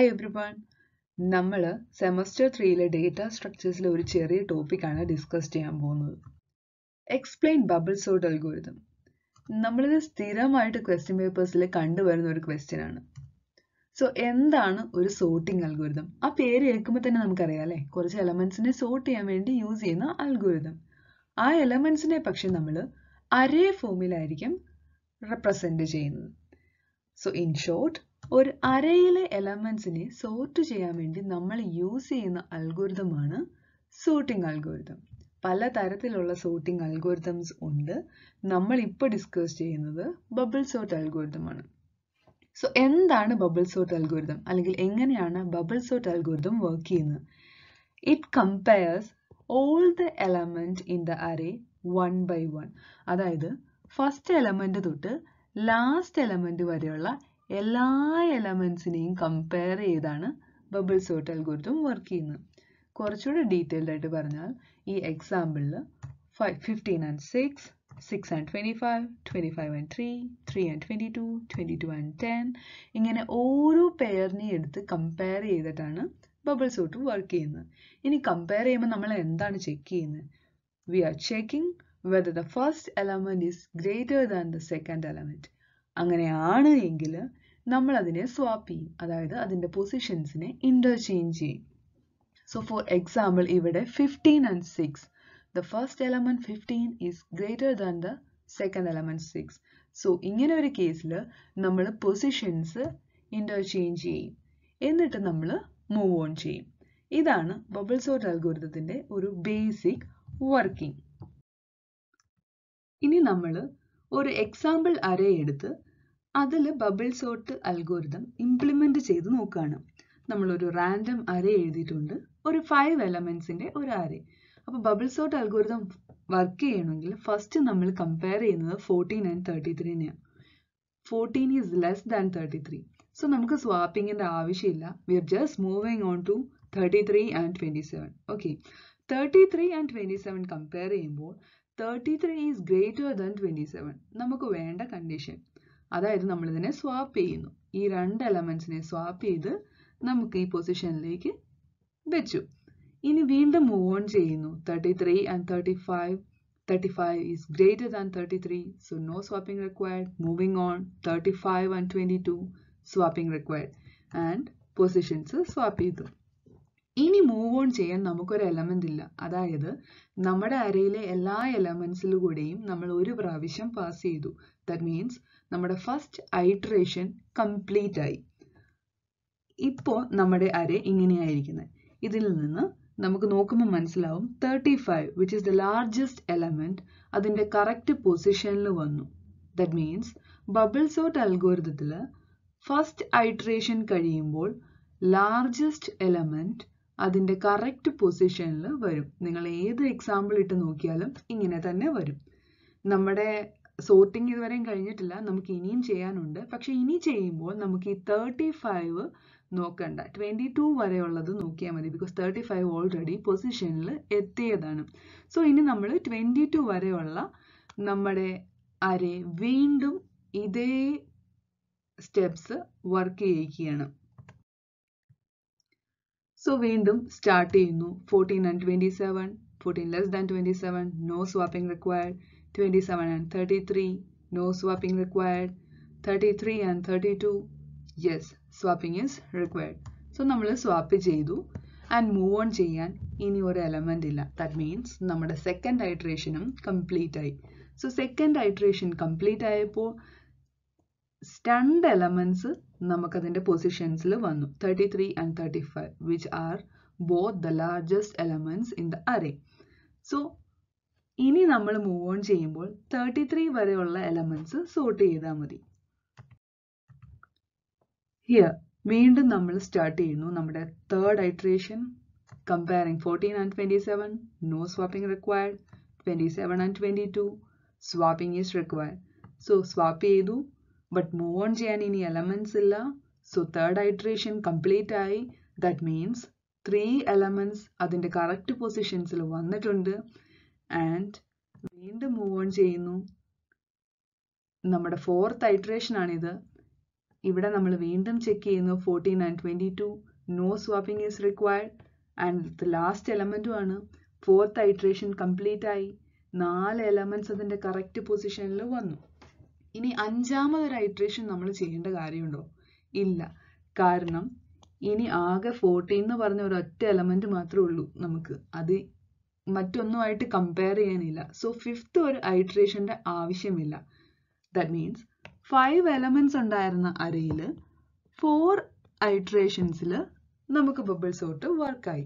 hi everyone നമ്മൾ semester ത്രീയിലെ data സ്ട്രക്ചേഴ്സിലെ ഒരു ചെറിയ ടോപ്പിക്കാണ് ഡിസ്കസ് ചെയ്യാൻ പോകുന്നത് എക്സ്പ്ലെയിൻ ബബിൾ സോർട്ട് അൽഗോരിതം നമ്മളിത് സ്ഥിരമായിട്ട് ക്വസ്റ്റ്യൻ പേപ്പേഴ്സിൽ കണ്ടുവരുന്ന ഒരു ക്വസ്റ്റ്യൻ ആണ് സോ എന്താണ് ഒരു സോർട്ടിംഗ് അൽഗോരിതം ആ പേര് കേൾക്കുമ്പോൾ തന്നെ നമുക്കറിയാം അല്ലേ കുറച്ച് എലമെന്റ്സിനെ സോർട്ട് ചെയ്യാൻ വേണ്ടി യൂസ് ചെയ്യുന്ന അൽഗോരിതം ആ എലമെന്റ്സിനെ പക്ഷെ നമ്മൾ അരേ ഫോമിലായിരിക്കും റെപ്രസെന്റ് ചെയ്യുന്നത് സോ ഇൻ ഷോർട്ട് ഒരു അരയിലെ എലമെന്റ്സിനെ സോർട്ട് ചെയ്യാൻ വേണ്ടി നമ്മൾ യൂസ് ചെയ്യുന്ന അൽഗോരിതമാണ് സോർട്ടിംഗ് അൽഗോരിതം പല തരത്തിലുള്ള സോർട്ടിംഗ് അൽഗോരിതംസ് ഉണ്ട് നമ്മൾ ഇപ്പോൾ ഡിസ്കസ് ചെയ്യുന്നത് ബബിൾ സോർട്ട് അൽഗോരിതമാണ് സോ എന്താണ് ബബിൾ സോർട്ട് അൽഗോരിതം അല്ലെങ്കിൽ എങ്ങനെയാണ് ബബിൾ സോർട്ട് അൽഗോരിതം വർക്ക് ചെയ്യുന്നത് it compares all the element in the array one by one അതായത് ഫസ്റ്റ് എലമെന്റ് തൊട്ട് ലാസ്റ്റ് എലമെന്റ് വരെയുള്ള എല്ലാ എലമെൻസിനെയും കമ്പയർ ചെയ്താണ് ബബിൾ സോർട്ട് അൽഗോരിതം വർക്ക് ചെയ്യുന്നത് കുറച്ചുകൂടി ഡീറ്റെയിൽഡ് ആയിട്ട് പറഞ്ഞാൽ ഈ എക്സാമ്പിളിൽ five fifteen and six six and twenty five twenty five and three three and twenty two twenty two and ten ഇങ്ങനെ ഓരോ പെയറിനെയും എടുത്ത് കമ്പയർ ചെയ്തിട്ടാണ് ബബിൾ സോർട്ട് വർക്ക് ചെയ്യുന്നത് ഇനി കമ്പയർ ചെയ്യുമ്പോൾ നമ്മൾ എന്താണ് ചെക്ക് ചെയ്യുന്നത് we are checking whether the first element is greater than the second element അങ്ങനെയാണ് എങ്കിൽ നമ്മൾ അതിനെ സ്വാപ്പ് ചെയ്യും അതായത് അതിൻ്റെ പൊസിഷൻസിനെ ഇൻ്റർചേഞ്ച് ചെയ്യും സോ ഫോർ എക്സാമ്പിൾ ഇവിടെ fifteen and six the first element fifteen is greater than the second element six so ഇങ്ങനെ ഒരു കേസിൽ നമ്മൾ പൊസിഷൻസ് ഇൻ്റർചേഞ്ച് ചെയ്യും എന്നിട്ട് നമ്മൾ മൂവ് ഓൺ ചെയ്യും ഇതാണ് ബബിൾ സോർട്ട് അൽഗോരിതത്തിൻ്റെ ഒരു ബേസിക് വർക്കിംഗ് ഇനി നമ്മൾ ഒരു എക്സാമ്പിൾ അരയെടുത്ത് അതിൽ ബബിൾ സോർട്ട് അൽഗോരിതം ഇംപ്ലിമെൻ്റ് ചെയ്ത് നോക്കുകയാണ് നമ്മളൊരു റാൻഡം അരേ എഴുതിയിട്ടുണ്ട് ഒരു ഫൈവ് എലമെൻസിൻ്റെ ഒരു അരേ അപ്പോൾ ബബിൾ സോർട്ട് അൽഗോരിതം വർക്ക് ചെയ്യണമെങ്കിൽ ഫസ്റ്റ് നമ്മൾ കമ്പയർ ചെയ്യുന്നത് ഫോർട്ടീൻ ആൻഡ് തേർട്ടി ത്രീനെയാണ് fourteen is less than thirty three so നമുക്ക് സ്വാപ്പിങ്ങിൻ്റെ ആവശ്യമില്ല we are just moving on to thirty three and twenty seven okay thirty three and twenty seven compare ചെയ്യുമ്പോൾ thirty three is greater than twenty seven നമുക്ക് വേണ്ട condition അതായത് നമ്മളിതിനെ swap ചെയ്യുന്നു ഈ രണ്ട് എലമെന്റ്സിനെ സ്വാപ്പ് ചെയ്ത് നമുക്ക് ഈ പൊസിഷനിലേക്ക് വെച്ചു ഇനി വീണ്ടും മൂവ് ഓൺ ചെയ്യുന്നു thirty three and thirty five thirty five is greater than thirty three so no swapping required moving on thirty five and twenty two swapping required and positions swap ചെയ്തു ഇനി മൂവ് ഓൺ ചെയ്യാൻ നമുക്കൊരു element ഇല്ല അതായത് നമ്മുടെ അരയിലെ എല്ലാ എലമെന്റ്സിലൂടെയും നമ്മൾ ഒരു പ്രാവശ്യം പാസ് ചെയ്തു ദാറ്റ് മീൻസ് നമ്മുടെ ഫസ്റ്റ് ഐട്രേഷൻ കംപ്ലീറ്റ് ആയി ഇപ്പോൾ നമ്മുടെ അര ഇങ്ങനെയായിരിക്കുന്നത് ഇതിൽ നിന്ന് നമുക്ക് നോക്കുമ്പോൾ മനസ്സിലാവും thirty five which is the largest element അതിൻ്റെ കറക്റ്റ് പൊസിഷനിൽ വന്നു ദറ്റ് മീൻസ് ബബിൾ സോട്ട് അൽഗോരിതത്തിൽ ഫസ്റ്റ് ഐട്രേഷൻ കഴിയുമ്പോൾ ലാർജസ്റ്റ് എലമെന്റ് അതിൻ്റെ കറക്റ്റ് പൊസിഷനിൽ വരും നിങ്ങൾ ഏത് എക്സാമ്പിൾ ഇട്ട് നോക്കിയാലും ഇങ്ങനെ തന്നെ വരും നമ്മുടെ സോർട്ടിങ് ഇതുവരെയും കഴിഞ്ഞിട്ടില്ല നമുക്ക് ഇനിയും ചെയ്യാനുണ്ട് പക്ഷേ ഇനി ചെയ്യുമ്പോൾ നമുക്ക് ഈ തേർട്ടി ഫൈവ് നോക്കണ്ട ട്വൻറ്റി ടു വരെയുള്ളത് നോക്കിയാൽ മതി ബിക്കോസ് തേർട്ടി ഫൈവ് ഓൾറെഡി പൊസിഷനിൽ എത്തിയതാണ് സോ ഇനി നമ്മൾ ട്വൻറ്റി ടു വരെയുള്ള നമ്മുടെ അരെ വീണ്ടും ഇതേ സ്റ്റെപ്സ് വർക്ക് ചെയ്യിക്കുകയാണ് സോ വീണ്ടും സ്റ്റാർട്ട് ചെയ്യുന്നു fourteen and twenty seven fourteen less than twenty seven no swapping required twenty seven and thirty three no swapping required thirty three and thirty two yes swapping is required so നമ്മൾ swap ചെയ്തു and move on ചെയ്യാൻ ഇനി ഒരു element ഇല്ല that means നമ്മുടെ second ഹൈഡ്രേഷനും complete ആയി so second iteration complete ആയപ്പോൾ stunned elements നമുക്കതിൻ്റെ പൊസിഷൻസിൽ വന്നു thirty three and thirty five which are both the largest elements in the array so ഇനി നമ്മൾ മൂവ് ഓൺ ചെയ്യുമ്പോൾ തേർട്ടി ത്രീ വരെയുള്ള എലമെന്റ്സ് സോർട്ട് ചെയ്താൽ മതി ഹിയർ വീണ്ടും നമ്മൾ സ്റ്റാർട്ട് ചെയ്യുന്നു നമ്മുടെ third iteration comparing fourteen and twenty seven no swapping required twenty seven and twenty two swapping is required so swap ചെയ്തു ബട്ട് മൂവ് ഓൺ ചെയ്യാൻ ഇനി എലമെന്റ്സ് ഇല്ല സോ തേർഡ് ഹൈഡ്രേഷൻ കംപ്ലീറ്റ് ആയി ദാറ്റ് മീൻസ് ത്രീ എലമെന്റ്സ് അതിൻ്റെ correct പൊസിഷൻസിൽ വന്നിട്ടുണ്ട് and വീണ്ടും move on ചെയ്യുന്നു നമ്മുടെ ഫോർത്ത് ഐട്രേഷനാണിത് ഇവിടെ നമ്മൾ വീണ്ടും ചെക്ക് ചെയ്യുന്നു fourteen and twenty two no swapping is required and the last എലമെൻറ്റും ആണ് ഫോർത്ത് ഹൈഡ്രേഷൻ കംപ്ലീറ്റ് ആയി നാല് എലമെന്റ്സ് അതിൻ്റെ കറക്റ്റ് പൊസിഷനിൽ വന്നു ഇനി അഞ്ചാമതൊരു ഹൈഡ്രേഷൻ നമ്മൾ ചെയ്യേണ്ട കാര്യമുണ്ടോ ഇല്ല കാരണം ഇനി ആകെ ഫോർട്ടീൻ എന്ന് പറഞ്ഞ ഒരു ഒറ്റ എലമെന്റ് മാത്രമേ ഉള്ളൂ നമുക്ക് അത് മറ്റൊന്നുമായിട്ട് കമ്പയർ ചെയ്യാനില്ല സോ ഫിഫ്ത്ത് ഒരു ഐട്രേഷൻ്റെ ആവശ്യമില്ല ദാറ്റ് മീൻസ് ഫൈവ് എലമെന്റ്സ് ഉണ്ടായിരുന്ന അരയിൽ ഫോർ ഐട്രേഷൻസിൽ നമുക്ക് ബബിൾ സോട്ട് വർക്കായി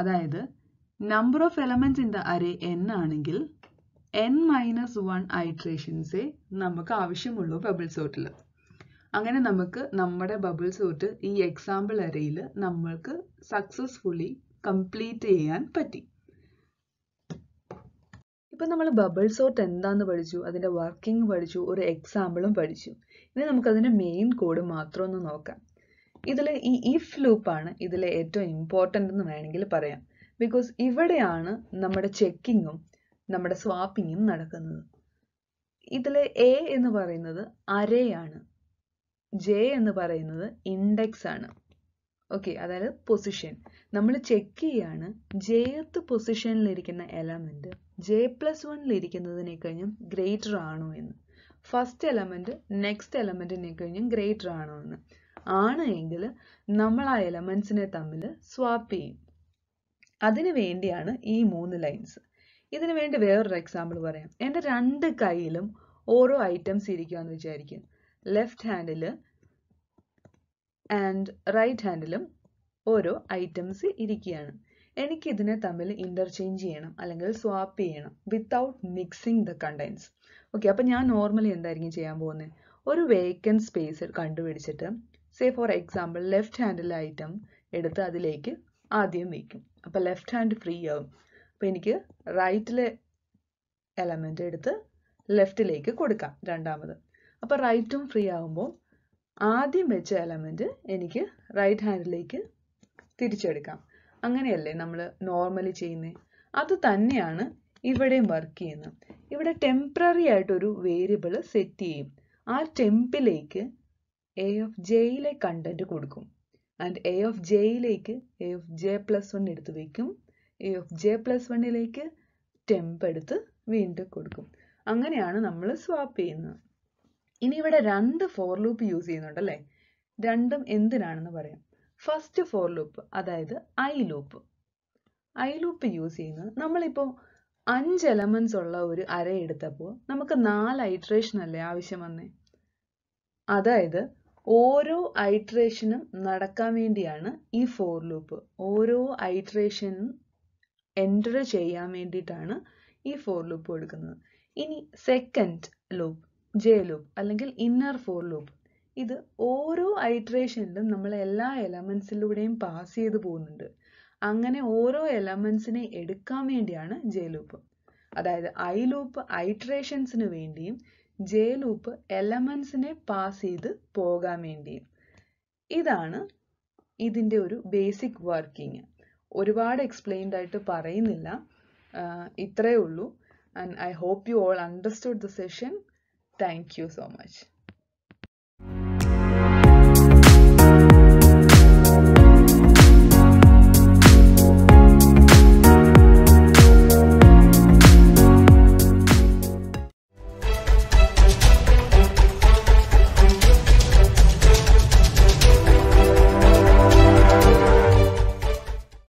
അതായത് number of elements in the array n ആണെങ്കിൽ എൻ മൈനസ് വൺ ഐട്രേഷൻസേ നമുക്ക് ആവശ്യമുള്ളൂ ബബിൾ സോർട്ടിൽ അങ്ങനെ നമുക്ക് നമ്മുടെ ബബിൾ സോർട്ട് ഈ എക്സാമ്പിൾ അരയിൽ നമ്മൾക്ക് സക്സസ്ഫുള്ളി കംപ്ലീറ്റ് ചെയ്യാൻ പറ്റി ഇപ്പം നമ്മൾ ബബിൾ സോർട്ട് എന്താന്ന് പഠിച്ചു അതിൻ്റെ വർക്കിംഗ് പഠിച്ചു ഒരു എക്സാമ്പിളും പഠിച്ചു ഇനി നമുക്കതിൻ്റെ മെയിൻ കോഡ് മാത്രം ഒന്ന് നോക്കാം ഇതിൽ ഈ ഇഫ് ലൂപ്പാണ് ഇതിലെ ഏറ്റവും ഇമ്പോർട്ടൻ്റ് എന്ന് വേണമെങ്കിൽ പറയാം ബിക്കോസ് ഇവിടെയാണ് നമ്മുടെ ചെക്കിങ്ങും നമ്മുടെ സ്വാപ്പിങ്ങും നടക്കുന്നത് ഇതിൽ എ എന്ന് പറയുന്നത് അരയാണ് ജെ എന്ന് പറയുന്നത് ഇൻഡെക്സ് ആണ് ഓക്കെ അതായത് പൊസിഷൻ നമ്മൾ ചെക്ക് ചെയ്യാണ് ജെയത്ത് പൊസിഷനിലിരിക്കുന്ന എലമെന്റ് ജെ പ്ലസ് വണ്ണിലിരിക്കുന്നതിനെ കഴിഞ്ഞും ഗ്രേറ്റർ ആണോ എന്ന് ഫസ്റ്റ് എലമെന്റ് നെക്സ്റ്റ് എലമെന്റിനെ കഴിഞ്ഞും ഗ്രേറ്റർ ആണോ എന്ന് ആണ് എങ്കിൽ നമ്മൾ ആ എലമെന്റ്സിനെ തമ്മിൽ സ്വാപ്പ് ചെയ്യും അതിനു വേണ്ടിയാണ് ഈ മൂന്ന് ലൈൻസ് ഇതിന് വേണ്ടി വേറൊരു എക്സാമ്പിൾ പറയാം എൻ്റെ രണ്ട് കയ്യിലും ഓരോ ഐറ്റംസ് ഇരിക്കുകയെന്ന് വിചാരിക്കും ലെഫ്റ്റ് ഹാൻഡിൽ ആൻഡ് റൈറ്റ് ഹാൻഡിലും ഓരോ ഐറ്റംസ് ഇരിക്കുകയാണ് എനിക്കിതിനെ തമ്മിൽ ഇൻ്റർചേഞ്ച് ചെയ്യണം അല്ലെങ്കിൽ സ്വാപ്പ് ചെയ്യണം without mixing the contents okay അപ്പം ഞാൻ നോർമലി എന്തായിരിക്കും ചെയ്യാൻ പോകുന്നത് ഒരു വേക്കൻറ്റ് സ്പേസ് കണ്ടുപിടിച്ചിട്ട് സേ ഫോർ എക്സാമ്പിൾ ലെഫ്റ്റ് ഹാൻഡിലെ ഐറ്റം എടുത്ത് അതിലേക്ക് ആദ്യം വയ്ക്കും അപ്പം ലെഫ്റ്റ് ഹാൻഡ് ഫ്രീ ആവും അപ്പോൾ എനിക്ക് റൈറ്റിലെ എലമെൻ്റ് എടുത്ത് ലെഫ്റ്റിലേക്ക് കൊടുക്കാം രണ്ടാമത് അപ്പോൾ റൈറ്റും ഫ്രീ ആകുമ്പോൾ ആദ്യം വെച്ച എലമെൻറ്റ് എനിക്ക് റൈറ്റ് ഹാൻഡിലേക്ക് തിരിച്ചെടുക്കാം അങ്ങനെയല്ലേ നമ്മൾ നോർമലി ചെയ്യുന്നത് അത് തന്നെയാണ് ഇവിടെയും വർക്ക് ചെയ്യുന്നത് ഇവിടെ ടെമ്പററി ആയിട്ടൊരു വേരിയബിൾ സെറ്റ് ചെയ്യും ആ ടെമ്പിലേക്ക് എ ഓഫ് ജെയിലെ കണ്ടന്റ് കൊടുക്കും ആൻഡ് എ ഓഫ് ജെയിലേക്ക് a of j plus one എടുത്ത് വയ്ക്കും ജെ പ്ലസ് വണ്ണിലേക്ക് ടെമ്പ് എടുത്ത് വീണ്ടും കൊടുക്കും അങ്ങനെയാണ് നമ്മൾ സ്വാപ്പ് ചെയ്യുന്നത് ഇനി ഇവിടെ രണ്ട് ഫോർ ലൂപ്പ് യൂസ് ചെയ്യുന്നുണ്ട് അല്ലേ രണ്ടും എന്തിനാണെന്ന് പറയാം ഫസ്റ്റ് ഫോർ ലൂപ്പ് അതായത് i loop i loop use ചെയ്യുന്നത് നമ്മളിപ്പോൾ അഞ്ച് എലമെന്റ്സ് ഉള്ള ഒരു അര എടുത്തപ്പോൾ നമുക്ക് നാല് ഐട്രേഷൻ അല്ലേ ആവശ്യം വന്നേ അതായത് ഓരോ ഐട്രേഷനും നടക്കാൻ വേണ്ടിയാണ് ഈ ഫോർ ലൂപ്പ് ഓരോ ഐട്രേഷനും എൻ്റർ ചെയ്യാൻ വേണ്ടിയിട്ടാണ് ഈ ഫോർ ലൂപ്പ് കൊടുക്കുന്നത് ഇനി സെക്കൻഡ് ലൂപ്പ് ജെ ലൂപ്പ് അല്ലെങ്കിൽ ഇന്നർ ഫോർ ലൂപ്പ് ഇത് ഓരോ ഐട്രേഷനിലും നമ്മൾ എല്ലാ എലമെൻസിലൂടെയും പാസ് ചെയ്തു പോകുന്നുണ്ട് അങ്ങനെ ഓരോ എലമെൻസിനെ എടുക്കാൻ വേണ്ടിയാണ് ജെ ലൂപ്പ് അതായത് ഐ ലൂപ്പ് ഐട്രേഷൻസിന് വേണ്ടിയും ജെ ലൂപ്പ് എലമെൻസിനെ പാസ് ചെയ്ത് പോകാൻ വേണ്ടിയും ഇതാണ് ഇതിൻ്റെ ഒരു ബേസിക് വർക്കിംഗ് ഒരുപാട് എക്സ്പ്ലെയിൻഡ് ആയിട്ട് പറയുന്നില്ല ഇത്രയേ ഉള്ളൂ and I hope you all understood the session thank you so much